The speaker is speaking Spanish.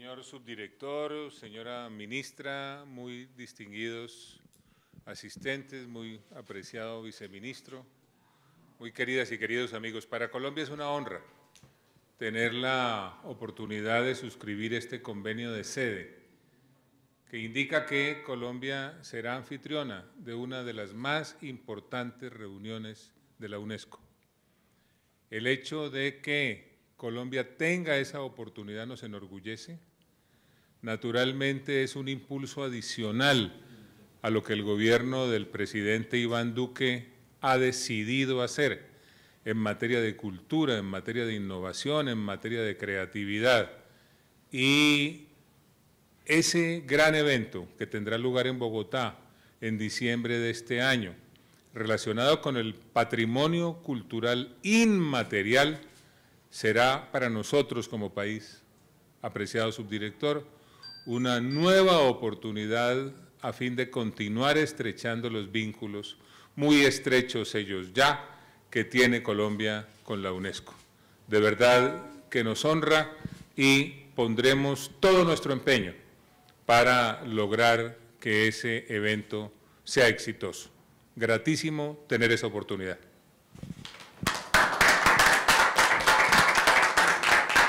Señor subdirector, señora ministra, muy distinguidos asistentes, muy apreciado viceministro, muy queridas y queridos amigos, para Colombia es una honra tener la oportunidad de suscribir este convenio de sede que indica que Colombia será anfitriona de una de las más importantes reuniones de la UNESCO. El hecho de que Colombia tenga esa oportunidad nos enorgullece naturalmente es un impulso adicional a lo que el gobierno del presidente Iván Duque ha decidido hacer en materia de cultura, en materia de innovación, en materia de creatividad. Y ese gran evento que tendrá lugar en Bogotá en diciembre de este año, relacionado con el patrimonio cultural inmaterial, será para nosotros como país, apreciado subdirector, una nueva oportunidad a fin de continuar estrechando los vínculos, muy estrechos ellos ya, que tiene Colombia con la UNESCO. De verdad que nos honra y pondremos todo nuestro empeño para lograr que ese evento sea exitoso. Gratísimo tener esa oportunidad.